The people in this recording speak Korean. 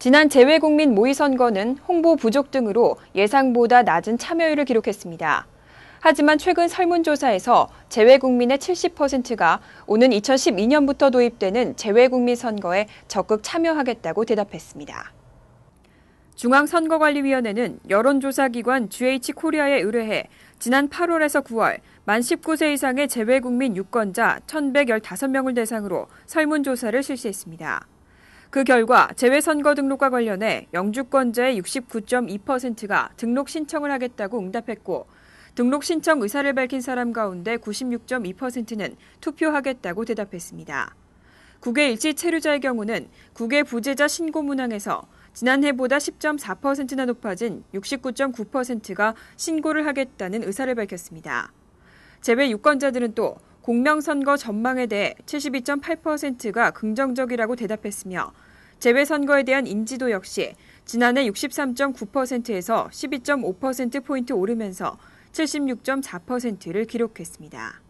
지난 재외국민 모의선거는 홍보 부족 등으로 예상보다 낮은 참여율을 기록했습니다. 하지만 최근 설문조사에서 재외국민의 70%가 오는 2012년부터 도입되는 재외국민 선거에 적극 참여하겠다고 대답했습니다. 중앙선거관리위원회는 여론조사기관 GH코리아에 의뢰해 지난 8월에서 9월 만 19세 이상의 재외국민 유권자 1,115명을 대상으로 설문조사를 실시했습니다. 그 결과 재외선거 등록과 관련해 영주권자의 69.2%가 등록 신청을 하겠다고 응답했고 등록 신청 의사를 밝힌 사람 가운데 96.2%는 투표하겠다고 대답했습니다. 국외 일시 체류자의 경우는 국외 부재자 신고 문항에서 지난해보다 10.4%나 높아진 69.9%가 신고를 하겠다는 의사를 밝혔습니다. 재외 유권자들은 또 공명선거 전망에 대해 72.8%가 긍정적이라고 대답했으며 재외선거에 대한 인지도 역시 지난해 63.9%에서 12.5%포인트 오르면서 76.4%를 기록했습니다.